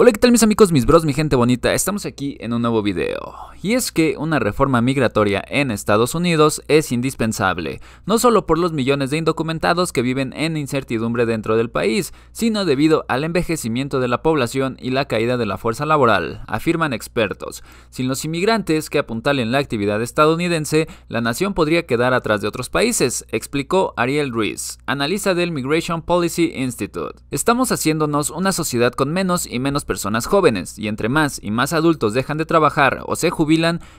Hola, ¿qué tal mis amigos, mis bros, mi gente bonita? Estamos aquí en un nuevo video y es que una reforma migratoria en Estados Unidos es indispensable, no solo por los millones de indocumentados que viven en incertidumbre dentro del país, sino debido al envejecimiento de la población y la caída de la fuerza laboral, afirman expertos. Sin los inmigrantes que apuntalen la actividad estadounidense, la nación podría quedar atrás de otros países, explicó Ariel Ruiz, analista del Migration Policy Institute. Estamos haciéndonos una sociedad con menos y menos personas jóvenes, y entre más y más adultos dejan de trabajar o se jubilan,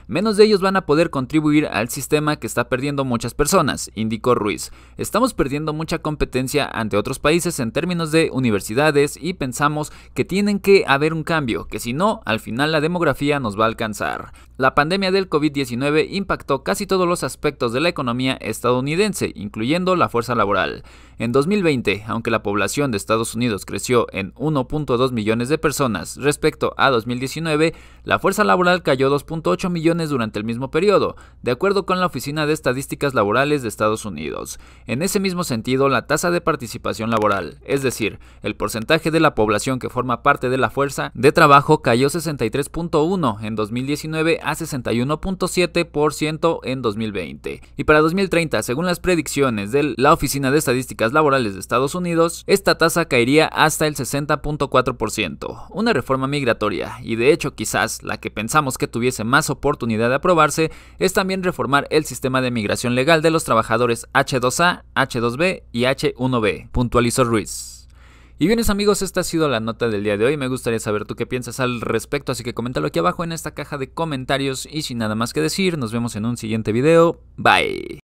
menos de ellos van a poder contribuir al sistema que está perdiendo muchas personas, indicó Ruiz. Estamos perdiendo mucha competencia ante otros países en términos de universidades y pensamos que tienen que haber un cambio, que si no, al final la demografía nos va a alcanzar. La pandemia del COVID-19 impactó casi todos los aspectos de la economía estadounidense, incluyendo la fuerza laboral. En 2020, aunque la población de Estados Unidos creció en 1.2 millones de personas respecto a 2019, la fuerza laboral cayó 2. 8 millones durante el mismo periodo, de acuerdo con la Oficina de Estadísticas Laborales de Estados Unidos. En ese mismo sentido, la tasa de participación laboral, es decir, el porcentaje de la población que forma parte de la fuerza de trabajo cayó 63.1 en 2019 a 61.7% en 2020. Y para 2030, según las predicciones de la Oficina de Estadísticas Laborales de Estados Unidos, esta tasa caería hasta el 60.4%. Una reforma migratoria, y de hecho quizás la que pensamos que tuviese más oportunidad de aprobarse es también reformar el sistema de migración legal de los trabajadores H2A, H2B y H1B, puntualizó Ruiz. Y bien, amigos, esta ha sido la nota del día de hoy. Me gustaría saber tú qué piensas al respecto, así que coméntalo aquí abajo en esta caja de comentarios. Y sin nada más que decir, nos vemos en un siguiente video. Bye.